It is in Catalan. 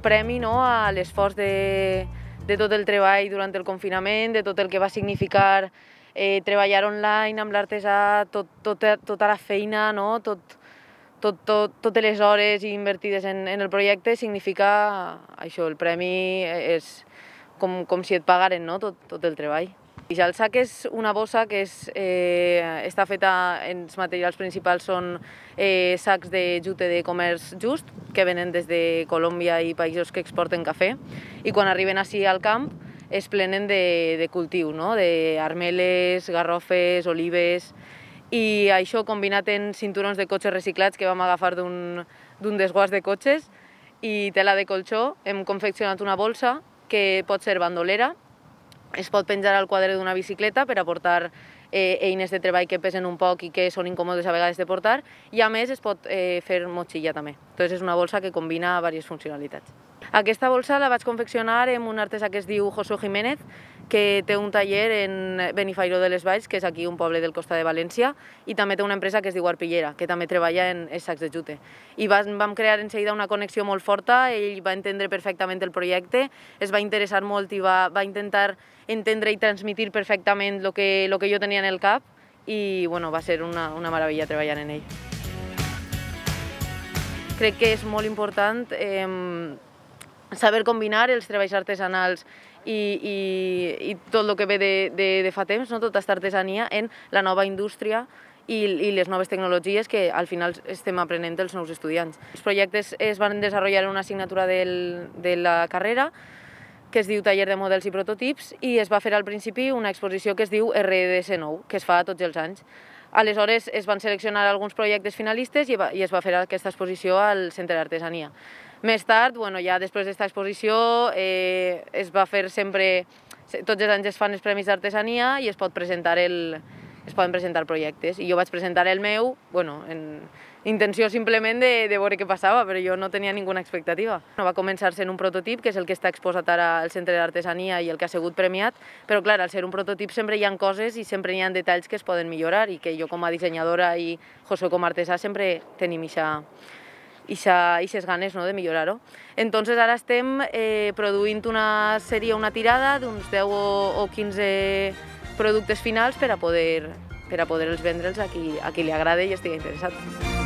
premi no, a l'esforç de, de tot el treball durant el confinament, de tot el que va significar eh, treballar online amb l'artesà, tot, tot, tota la feina, no? tot, tot, tot, totes les hores invertides en, en el projecte significa això, el premi és com, com si et pagaren no? tot, tot el treball. Ja el sac és una bossa que és, eh, està feta, els materials principals són eh, sacs de jute de comerç just, que venen des de Colòmbia i països que exporten cafè, i quan arriben així al camp es plenen de, de cultiu, no? d'armeles, garrofes, olives, i això combinat en cinturons de cotxes reciclats que vam agafar d'un desguàs de cotxes i tela de colxó, hem confeccionat una bolsa que pot ser bandolera, es pot penjar al quadre d'una bicicleta per aportar eh, eines de treball que pesen un poc i que són incòmodes a vegades de portar i a més es pot eh, fer motxilla també. Entonces és una bolsa que combina diverses funcionalitats. Aquesta bolsa la vaig confeccionar amb un artesà que es diu Josu Jiménez, que té un taller en Benifairó de les Valls, que és aquí un poble del Costa de València, i també té una empresa que es diu Arpillera, que també treballa en sacs de jute. I vam crear en seguida una connexió molt forta, ell va entendre perfectament el projecte, es va interessar molt i va, va intentar entendre i transmitir perfectament el que, lo que jo tenia en el cap, i bueno, va ser una, una meravella treballar en ell. Crec que és molt important eh, saber combinar els treballs artesanals i, i, i tot el que ve de, de, de fa temps, no? tota aquesta artesania en la nova indústria i, i les noves tecnologies que al final estem aprenent els nous estudiants. Els projectes es van desenvolupar en una assignatura del, de la carrera que es diu Taller de Models i Prototips i es va fer al principi una exposició que es diu RDS9, que es fa tots els anys. Aleshores es van seleccionar alguns projectes finalistes i, va, i es va fer aquesta exposició al Centre d'Artesania. Més tard, bueno, ja després d'esta exposició, eh, es va fer sempre... Tots els anys es fan els Premis d'Artesania i es pot presentar el, es poden presentar projectes. I jo vaig presentar el meu, bueno, en intenció simplement de, de veure què passava, però jo no tenia ninguna expectativa. No va començar sent un prototip, que és el que està exposat ara al Centre d'Artesania i el que ha sigut premiat, però clar, al ser un prototip sempre hi han coses i sempre hi han detalls que es poden millorar i que jo com a dissenyadora i José com a artesà sempre tenim aquesta aquestes ganes no, de millorar-ho. Entonces ara estem eh, produint una sèrie, una tirada d'uns 10 o, o 15 productes finals per a poder, per a poder els vendre'ls a qui, a qui li agrada i estigui interessat.